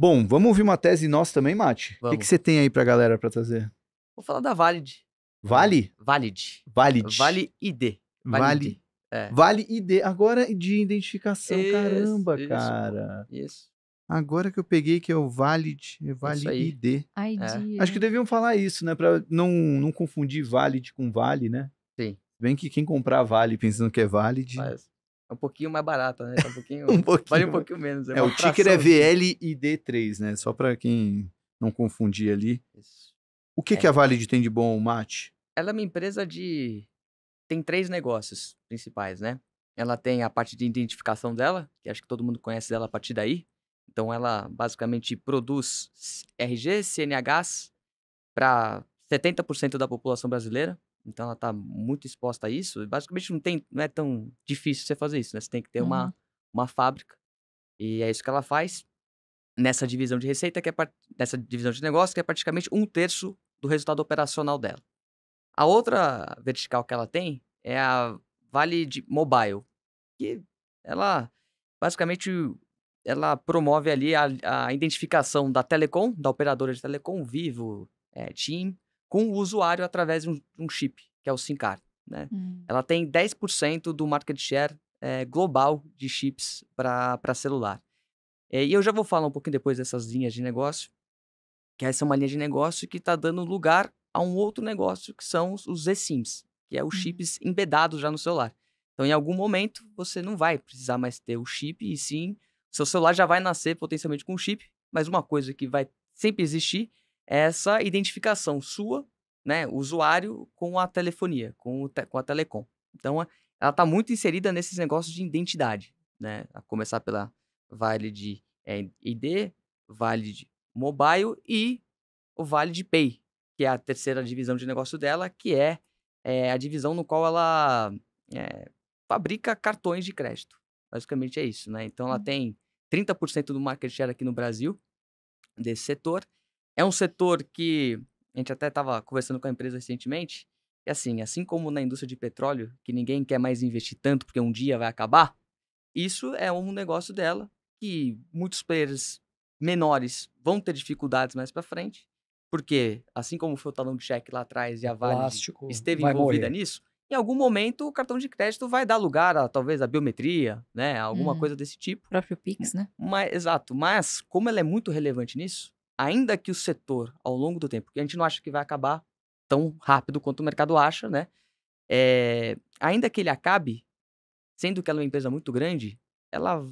Bom, vamos ouvir uma tese nossa também, Mate? O que, que você tem aí pra galera pra trazer? Vou falar da Valid. Vale? Valid. Valid. Vale ID. Vale. É. Vale ID. Agora de identificação. Isso, Caramba, isso, cara. Isso. Agora que eu peguei que é o Valid, é Vale ID. É. é. Acho que deviam falar isso, né? Pra não, não confundir Valid com Vale, né? Sim. Bem que quem comprar Vale pensando que é Valid. Mas... É um pouquinho mais barata, né? Tá um, pouquinho, um pouquinho, Vale um pouquinho menos. É, é o ticker é VL e D3, né? Só para quem não confundir ali. O que, é. que a Valid tem de bom, Mate? Ela é uma empresa de. Tem três negócios principais, né? Ela tem a parte de identificação dela, que acho que todo mundo conhece dela a partir daí. Então, ela basicamente produz RG, CNHs para 70% da população brasileira. Então ela está muito exposta a isso. Basicamente não tem, não é tão difícil você fazer isso, né? Você tem que ter uhum. uma, uma fábrica. E é isso que ela faz nessa divisão de receita, que é nessa divisão de negócio, que é praticamente um terço do resultado operacional dela. A outra vertical que ela tem é a Vale de Mobile, que ela basicamente ela promove ali a, a identificação da telecom, da operadora de telecom, Vivo, é, TIM, com o usuário através de um, um chip, que é o SIM card. Né? Hum. Ela tem 10% do market share é, global de chips para celular. É, e eu já vou falar um pouquinho depois dessas linhas de negócio, que essa é uma linha de negócio que está dando lugar a um outro negócio, que são os eSIMs, que é os hum. chips embedados já no celular. Então, em algum momento, você não vai precisar mais ter o chip, e sim, seu celular já vai nascer potencialmente com o chip, mas uma coisa que vai sempre existir essa identificação sua, né, usuário, com a telefonia, com, te com a telecom. Então, ela está muito inserida nesses negócios de identidade, né? A começar pela Vale de é, eh, ID, Vale de Mobile e o Vale de Pay, que é a terceira divisão de negócio dela, que é, é a divisão no qual ela é, fabrica cartões de crédito. Basicamente é isso, né? Então, ela hum. tem 30% do market share aqui no Brasil desse setor é um setor que a gente até estava conversando com a empresa recentemente, e assim, assim como na indústria de petróleo, que ninguém quer mais investir tanto porque um dia vai acabar, isso é um negócio dela que muitos players menores vão ter dificuldades mais para frente, porque assim como foi o talão de cheque lá atrás e a Vale Plástico esteve envolvida morrer. nisso, em algum momento o cartão de crédito vai dar lugar a talvez a biometria, né, alguma hum, coisa desse tipo. O próprio Pix, né? Mas exato, mas como ela é muito relevante nisso, ainda que o setor, ao longo do tempo, porque a gente não acha que vai acabar tão rápido quanto o mercado acha, né? É, ainda que ele acabe, sendo que ela é uma empresa muito grande, ela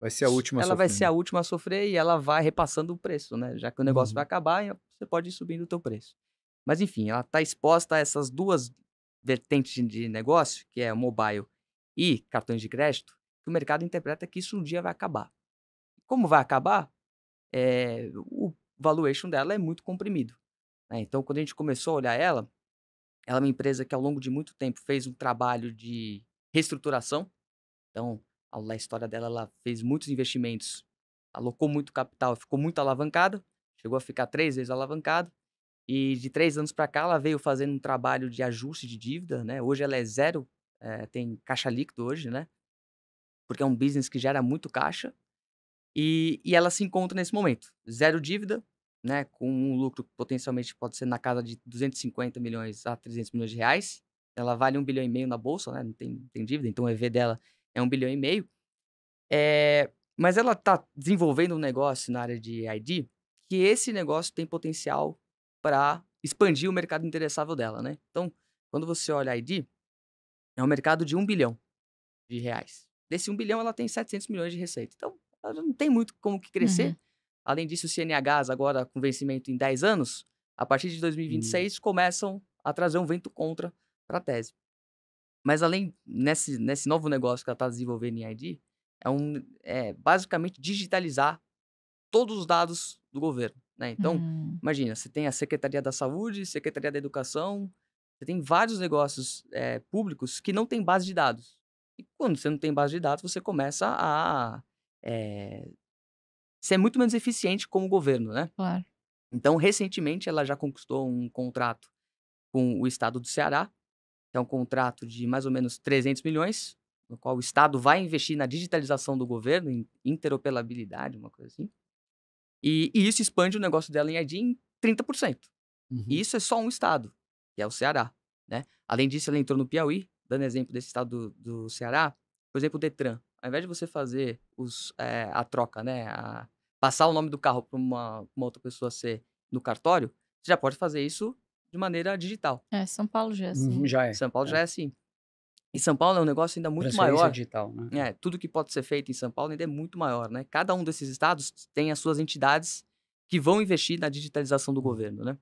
vai ser a última. Ela a vai ser né? a última a sofrer e ela vai repassando o preço, né? Já que o negócio uhum. vai acabar, você pode ir subindo o teu preço. Mas enfim, ela está exposta a essas duas vertentes de negócio, que é mobile e cartões de crédito, que o mercado interpreta que isso um dia vai acabar. Como vai acabar? É, o valuation dela é muito comprimido. Né? Então, quando a gente começou a olhar ela, ela é uma empresa que ao longo de muito tempo fez um trabalho de reestruturação. Então, a história dela, ela fez muitos investimentos, alocou muito capital, ficou muito alavancada, chegou a ficar três vezes alavancada. E de três anos para cá, ela veio fazendo um trabalho de ajuste de dívida, né? Hoje ela é zero, é, tem caixa líquido hoje, né? Porque é um business que gera muito caixa. E, e ela se encontra nesse momento, zero dívida, né, com um lucro que potencialmente pode ser na casa de 250 milhões a 300 milhões de reais. Ela vale um bilhão e meio na bolsa, né, não tem, tem dívida, então o EV dela é um bilhão e meio. É, mas ela está desenvolvendo um negócio na área de ID que esse negócio tem potencial para expandir o mercado interessável dela, né? Então, quando você olha a ID, é um mercado de 1 bilhão de reais. Desse 1 bilhão, ela tem 700 milhões de receita. Então, não tem muito como que crescer. Uhum. Além disso, o CNHs agora com vencimento em 10 anos, a partir de 2026 uhum. começam a trazer um vento contra para a tese. Mas além nesse, nesse novo negócio que ela está desenvolvendo em ID, é, um, é basicamente digitalizar todos os dados do governo. Né? Então, uhum. imagina, você tem a Secretaria da Saúde, Secretaria da Educação, você tem vários negócios é, públicos que não têm base de dados. E quando você não tem base de dados, você começa a é, ser muito menos eficiente como governo, né? Claro. Então, recentemente, ela já conquistou um contrato com o estado do Ceará, que é um contrato de mais ou menos 300 milhões, no qual o estado vai investir na digitalização do governo, em interoperabilidade, uma coisa assim. E, e isso expande o negócio dela em ID em 30%. Uhum. E isso é só um estado, que é o Ceará. Né? Além disso, ela entrou no Piauí, dando exemplo desse estado do, do Ceará. Por exemplo, o Detran ao invés de você fazer os, é, a troca, né? A, passar o nome do carro para uma, uma, outra pessoa ser no cartório, você já pode fazer isso de maneira digital. É, São Paulo já é hum, assim. Já é. São Paulo é. já é assim. E São Paulo é um negócio ainda muito maior. digital, né? É, tudo que pode ser feito em São Paulo ainda é muito maior, né? Cada um desses estados tem as suas entidades que vão investir na digitalização do governo, né?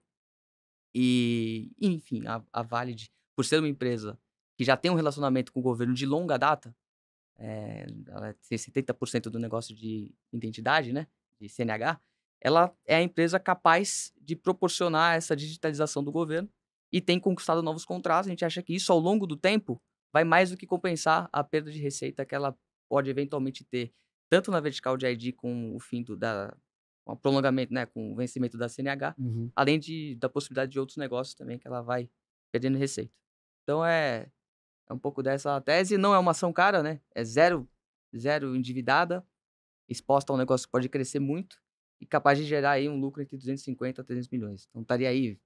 E, enfim, a, a Valid, por ser uma empresa que já tem um relacionamento com o governo de longa data, é, ela tem 70% do negócio de identidade, né? De CNH. Ela é a empresa capaz de proporcionar essa digitalização do governo e tem conquistado novos contratos. A gente acha que isso, ao longo do tempo, vai mais do que compensar a perda de receita que ela pode eventualmente ter, tanto na vertical de ID com o fim do, da, com o prolongamento, né, com o vencimento da CNH, uhum. além de, da possibilidade de outros negócios também que ela vai perdendo receita. Então é é um pouco dessa tese. Não é uma ação cara, né? É zero, zero endividada, exposta a um negócio que pode crescer muito e capaz de gerar aí um lucro entre 250 a 300 milhões. Então estaria aí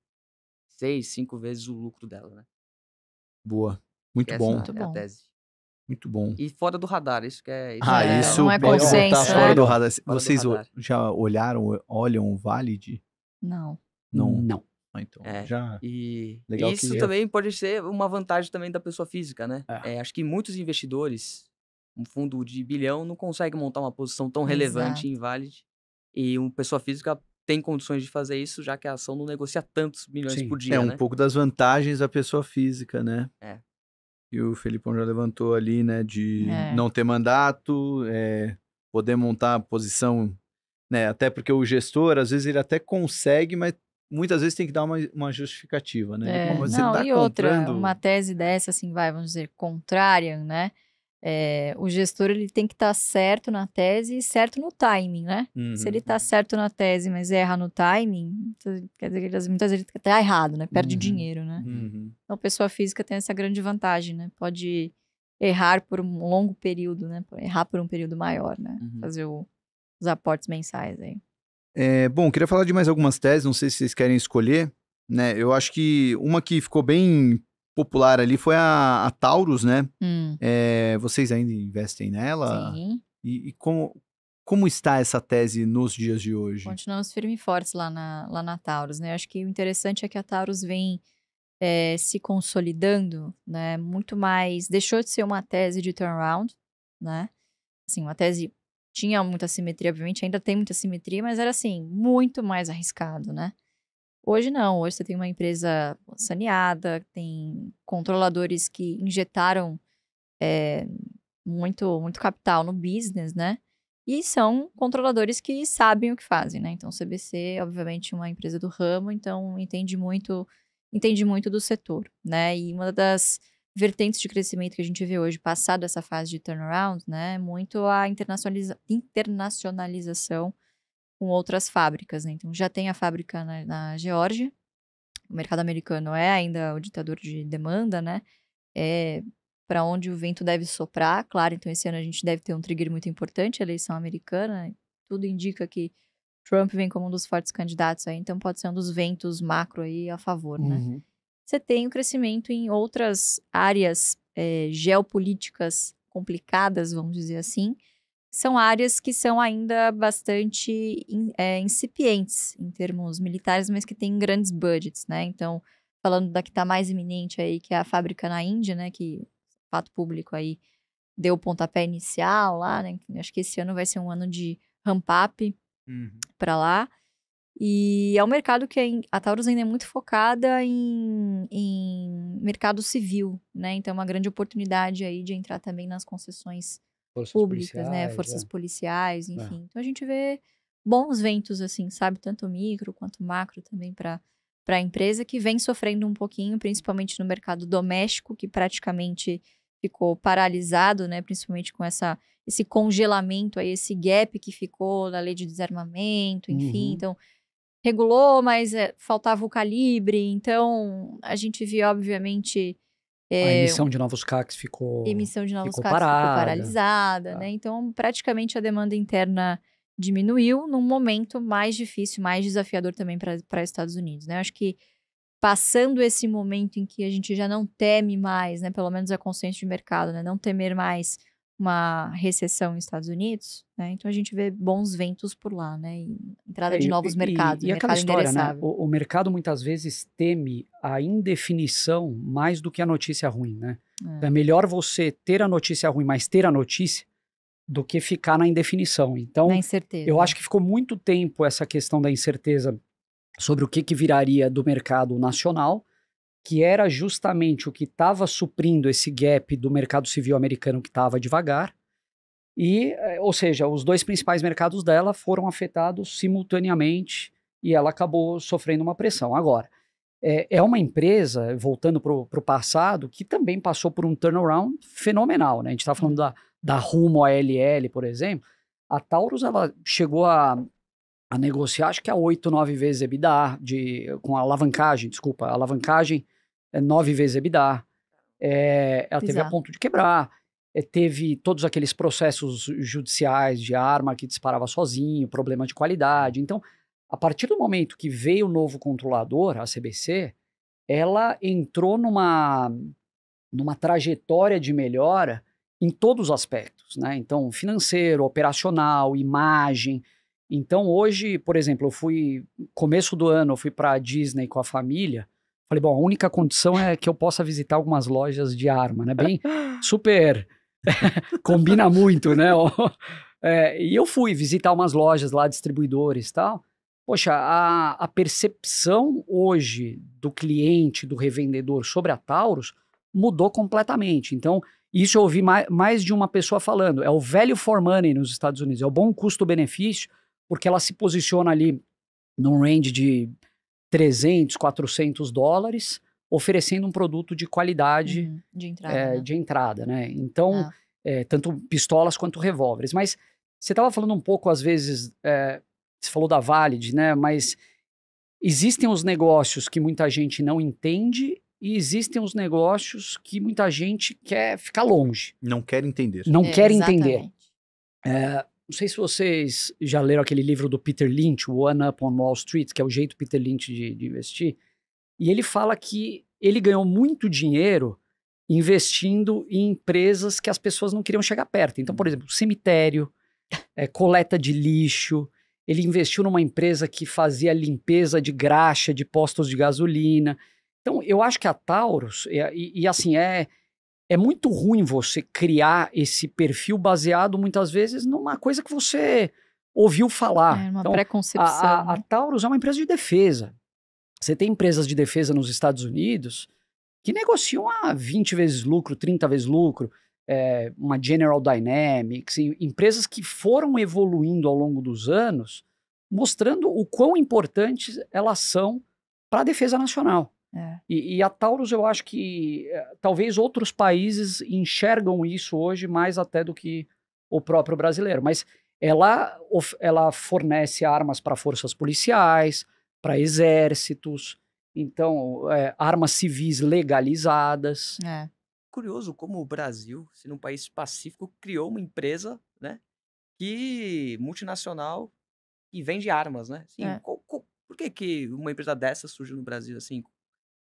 seis, cinco vezes o lucro dela, né? Boa. Muito bom. Muito é bom. Muito bom. E fora do radar, isso que é. Isso ah, é, isso é, não é pode consenso, fora né? do radar. Fora Vocês do radar. já olharam, olham o Valid? Não. Não. Não. Ah, então, é, já. E Legal isso é também pode ser uma vantagem também da pessoa física, né? É. É, acho que muitos investidores, um fundo de bilhão, não consegue montar uma posição tão relevante e inválida. E uma pessoa física tem condições de fazer isso, já que a ação não negocia tantos milhões Sim. por é dia. É um né? pouco das vantagens da pessoa física, né? É. E o Felipão já levantou ali, né, de é. não ter mandato, poder montar posição, né? Até porque o gestor, às vezes, ele até consegue, mas muitas vezes tem que dar uma, uma justificativa, né? É, Como você não, tá e comprando... outra, uma tese dessa, assim, vai, vamos dizer, contrária, né? É, o gestor ele tem que estar tá certo na tese e certo no timing, né? Uhum. Se ele está uhum. certo na tese, mas erra no timing, quer dizer que muitas vezes ele está errado, né? Perde uhum. dinheiro, né? Uhum. Então, pessoa física tem essa grande vantagem, né? Pode errar por um longo período, né? Errar por um período maior, né? Uhum. Fazer o, os aportes mensais aí. É, bom, queria falar de mais algumas teses, não sei se vocês querem escolher. Né? Eu acho que uma que ficou bem popular ali foi a, a Taurus, né? Hum. É, vocês ainda investem nela? Sim. E, e, como, como está essa tese nos dias de hoje? Continuamos firme e fortes lá na, lá na Taurus, né? Eu acho que o interessante é que a Taurus vem é, se consolidando, né? Muito mais. Deixou de ser uma tese de turnaround, né? Assim, uma tese tinha muita simetria, obviamente, ainda tem muita simetria, mas era assim, muito mais arriscado, né? Hoje não, hoje você tem uma empresa saneada, tem controladores que injetaram é, muito, muito capital no business, né? E são controladores que sabem o que fazem, né? Então, o CBC, obviamente, é uma empresa do ramo, então entende muito, entende muito do setor, né? E uma das vertentes de crescimento que a gente vê hoje, passado essa fase de turnaround, né, muito a internacionaliza internacionalização com outras fábricas. Né? Então, já tem a fábrica na, na Geórgia, o mercado americano é ainda o ditador de demanda, né? É para onde o vento deve soprar, claro. Então, esse ano a gente deve ter um trigger muito importante, a eleição americana. Tudo indica que Trump vem como um dos fortes candidatos aí, então pode ser um dos ventos macro aí a favor, né? Uhum você tem o um crescimento em outras áreas é, geopolíticas complicadas, vamos dizer assim, são áreas que são ainda bastante é, incipientes em termos militares, mas que têm grandes budgets, né? Então, falando da que está mais iminente aí, que é a fábrica na Índia, né? Que fato público aí deu o pontapé inicial lá, né? Acho que esse ano vai ser um ano de ramp up uhum. para lá. E é um mercado que é a Taurus ainda é muito focada em, em mercado civil, né? Então é uma grande oportunidade aí de entrar também nas concessões Forças públicas, né? Forças é. policiais, é. enfim. É. Então a gente vê bons ventos, assim, sabe? Tanto micro quanto macro também para para a empresa que vem sofrendo um pouquinho, principalmente no mercado doméstico, que praticamente ficou paralisado, né? Principalmente com essa esse congelamento aí, esse gap que ficou na lei de desarmamento, enfim. Uhum. Então regulou, mas é, faltava o calibre, então a gente viu, obviamente. É, a eh, emissão de novos CACs ficou. Emissão de novos ficou CACs parada. ficou paralisada, tá. né? Então, praticamente a demanda interna diminuiu num momento mais difícil, mais desafiador também para os Estados Unidos, né? Eu acho que passando esse momento em que a gente já não teme mais, né? Pelo menos é consciência de mercado, né? Não temer mais uma recessão nos Estados Unidos, né? Então a gente vê bons ventos por lá, né? entrada é, de novos e, mercados. E, e mercado aquela história, né? O, o, mercado muitas vezes teme a indefinição mais do que a notícia ruim, né? É. é melhor você ter a notícia ruim, mas ter a notícia, do que ficar na indefinição. Então, na incerteza. eu acho é. que ficou muito tempo essa questão da incerteza sobre o que, que viraria do mercado nacional que era justamente o que estava suprindo esse gap do mercado civil americano que estava devagar. E, eh, ou seja, os dois principais mercados dela foram afetados simultaneamente e ela acabou sofrendo uma pressão. Agora, é, é uma empresa, voltando para o passado, que também passou por um turnaround fenomenal. Né? A gente está falando uhum. da, da Rumo ALL, por exemplo. A Taurus ela chegou a a negociar, acho que é oito, nove vezes EBITDA, de, com alavancagem, desculpa, alavancagem é nove vezes EBITDA. É, ela Exato. teve a ponto de quebrar. É, teve todos aqueles processos judiciais de arma que disparava sozinho, problema de qualidade. Então, a partir do momento que veio o novo controlador, a CBC, ela entrou numa, numa trajetória de melhora em todos os aspectos, né? Então, financeiro, operacional, imagem, então hoje, por exemplo, eu fui começo do ano, eu fui para a Disney com a família. Falei, bom, a única condição é que eu possa visitar algumas lojas de arma, né? Bem super combina muito, né? é, e eu fui visitar umas lojas lá, distribuidores, tal. Poxa, a, a percepção hoje do cliente, do revendedor sobre a Taurus mudou completamente. Então, isso eu ouvi mais, mais, de uma pessoa falando. É o velho for money nos Estados Unidos, é o bom custo-benefício porque ela se posiciona ali num range de 300, 400 dólares, oferecendo um produto de qualidade uhum, de, entrada, é, né? de, entrada, né? Então, ah. é, tanto pistolas quanto revólveres. Mas você estava falando um pouco, às vezes, é, você falou da Valid, né? Mas existem os negócios que muita gente não entende e existem os negócios que muita gente quer ficar longe. Não quer entender. Não é, quer exatamente. entender. É, não sei se vocês já leram aquele livro do Peter Lynch, One Up on Wall Street, que é o jeito Peter Lynch de, de investir. E ele fala que ele ganhou muito dinheiro investindo em empresas que as pessoas não queriam chegar perto. Então, por exemplo, cemitério, é, coleta de lixo. Ele investiu numa empresa que fazia limpeza de graxa de postos de gasolina. Então, eu acho que a Taurus, e, e, e assim, é, é muito ruim você criar esse perfil baseado muitas vezes numa coisa que você ouviu falar. É uma então, preconcepção. A, a, a né? Taurus é uma empresa de defesa. Você tem empresas de defesa nos Estados Unidos que negociam a 20 vezes lucro, 30 vezes lucro, é, uma General Dynamics, empresas que foram evoluindo ao longo dos anos, mostrando o quão importantes elas são para a defesa nacional. É. E, e, a Taurus, eu acho que eh, talvez outros países enxergam isso hoje mais até do que o próprio brasileiro. Mas ela, ela fornece armas para forças policiais, para exércitos, então é, armas civis legalizadas. É. Curioso como o Brasil, sendo um país pacífico, criou uma empresa, né, que multinacional e vende armas, né? Assim, é. qual, qual, por que, que uma empresa dessa surge no Brasil assim?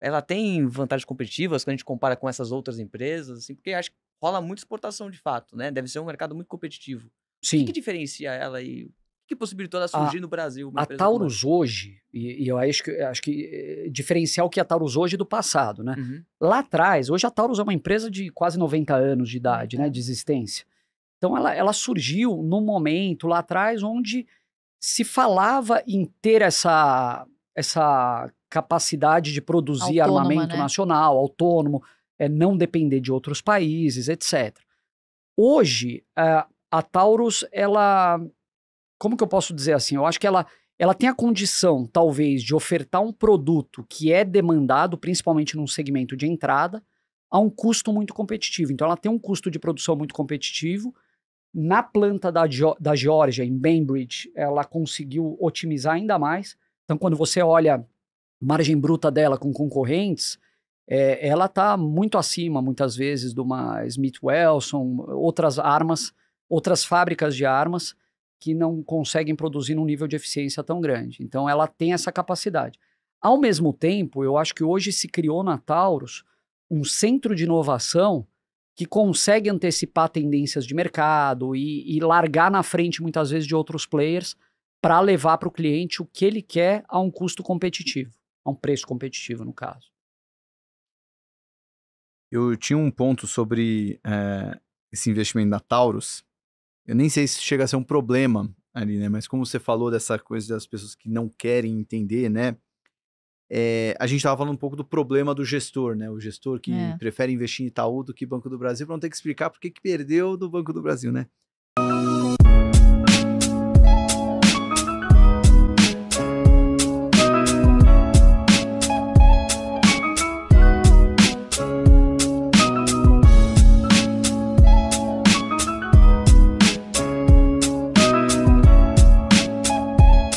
ela tem vantagens competitivas quando a gente compara com essas outras empresas, assim, porque acho que rola muita exportação de fato, né? Deve ser um mercado muito competitivo. Sim. O que, que diferencia ela e o que possibilitou ela surgir a, no Brasil? a Taurus hoje, e, e, eu acho que, acho que é, diferenciar o que é a Taurus hoje do passado, né? Uhum. Lá atrás, hoje a Taurus é uma empresa de quase 90 anos de idade, né, uhum. né? De existência. Então ela, ela surgiu num momento lá atrás onde se falava em ter essa, essa capacidade de produzir Autônoma, armamento né? nacional, autônomo, é, não depender de outros países, etc. Hoje, a, é, a Taurus, ela. Como que eu posso dizer assim? Eu acho que ela, ela tem a condição, talvez, de ofertar um produto que é demandado, principalmente num segmento de entrada, a um custo muito competitivo. Então, ela tem um custo de produção muito competitivo. Na planta da, da Georgia, em Bainbridge, ela conseguiu otimizar ainda mais. Então, quando você olha margem bruta dela com concorrentes, é, ela está muito acima, muitas vezes, de uma Smith Wesson, outras armas, outras fábricas de armas que não conseguem produzir num nível de eficiência tão grande. Então, ela tem essa capacidade. Ao mesmo tempo, eu acho que hoje se criou na Taurus um centro de inovação que consegue antecipar tendências de mercado e, e largar na frente, muitas vezes, de outros players para levar para o cliente o que ele quer a um custo competitivo a um preço competitivo, no caso. Eu tinha um ponto sobre é, esse investimento da Taurus. Eu nem sei se chega a ser um problema ali, né? Mas como você falou dessa coisa das pessoas que não querem entender, né? É, a gente estava falando um pouco do problema do gestor, né? O gestor que é. prefere investir em Itaú do que Banco do Brasil para não ter que explicar por que perdeu do Banco do Brasil, né?